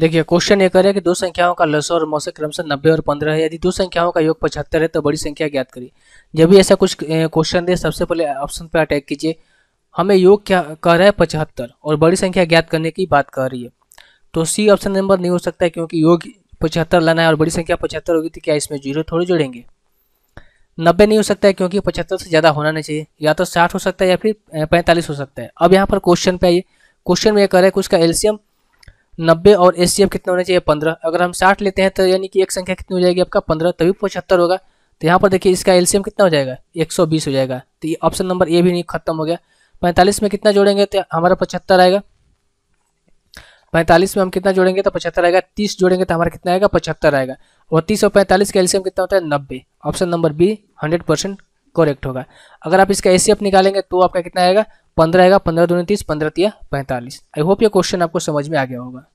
देखिए क्वेश्चन ये करे कि दो संख्याओं का लस और मौसे क्रमशः नब्बे और पंद्रह है यदि दो संख्याओं का योग पचहत्तर है तो बड़ी संख्या ज्ञात करिए जब भी ऐसा कुछ क्वेश्चन दे सबसे पहले ऑप्शन पर अटैक कीजिए हमें योग क्या कह रहा है पचहत्तर और बड़ी संख्या ज्ञात करने की बात कर रही है तो सी ऑप्शन नंबर नहीं हो सकता है क्योंकि योग पचहत्तर लाना है और बड़ी संख्या पचहत्तर होगी तो क्या इसमें जीरो थोड़ी जोड़ेंगे नब्बे नहीं हो सकता है क्योंकि पचहत्तर से ज़्यादा होना नहीं चाहिए या तो साठ हो सकता है या फिर पैंतालीस हो सकता है अब यहाँ पर क्वेश्चन पे आइए क्वेश्चन में यह कह रहा है कि उसका एल्सियम नब्बे और एस कितना होना चाहिए पंद्रह अगर हम साठ लेते हैं तो यानी कि एक संख्या कितनी हो जाएगी आपका पंद्रह तभी पचहत्तर होगा तो यहाँ पर देखिए इसका एल कितना हो जाएगा एक हो जाएगा तो ये ऑप्शन नंबर ए भी नहीं खत्म हो गया पैंतालीस में कितना जोड़ेंगे तो हमारा पचहत्तर आएगा पैंतालीस में हम कितना जोड़ेंगे तो पचहत्तर आएगा तीस जोड़ेंगे तो हमारा कितना आएगा पचहत्तर आएगा और तीस और पैंतालीस का एलसीएम कितना होता है नब्बे option number B hundred percent correct होगा अगर आप इसका एसीएफ निकालेंगे तो आपका कितना आएगा पंद्रह आएगा पंद्रह दो तीस पंद्रह तिया पैंतालीस आई होप ये क्वेश्चन आपको समझ में आ गया होगा